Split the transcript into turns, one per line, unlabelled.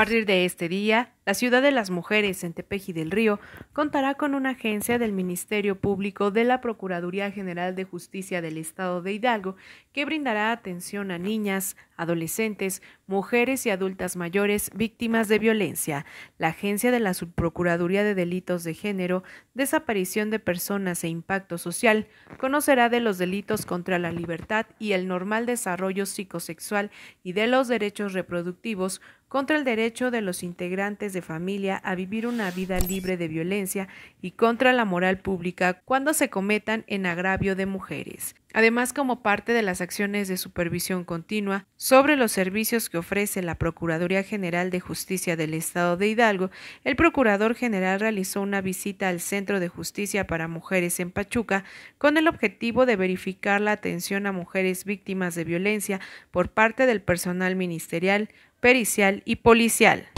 A partir de este día la ciudad de las mujeres en Tepeji del Río contará con una agencia del Ministerio Público de la Procuraduría General de Justicia del Estado de Hidalgo que brindará atención a niñas, adolescentes, mujeres y adultas mayores víctimas de violencia. La agencia de la Subprocuraduría de Delitos de Género, Desaparición de Personas e Impacto Social conocerá de los delitos contra la libertad y el normal desarrollo psicosexual y de los derechos reproductivos contra el derecho de los integrantes de familia a vivir una vida libre de violencia y contra la moral pública cuando se cometan en agravio de mujeres. Además, como parte de las acciones de supervisión continua sobre los servicios que ofrece la Procuraduría General de Justicia del Estado de Hidalgo, el Procurador General realizó una visita al Centro de Justicia para Mujeres en Pachuca con el objetivo de verificar la atención a mujeres víctimas de violencia por parte del personal ministerial, pericial y policial.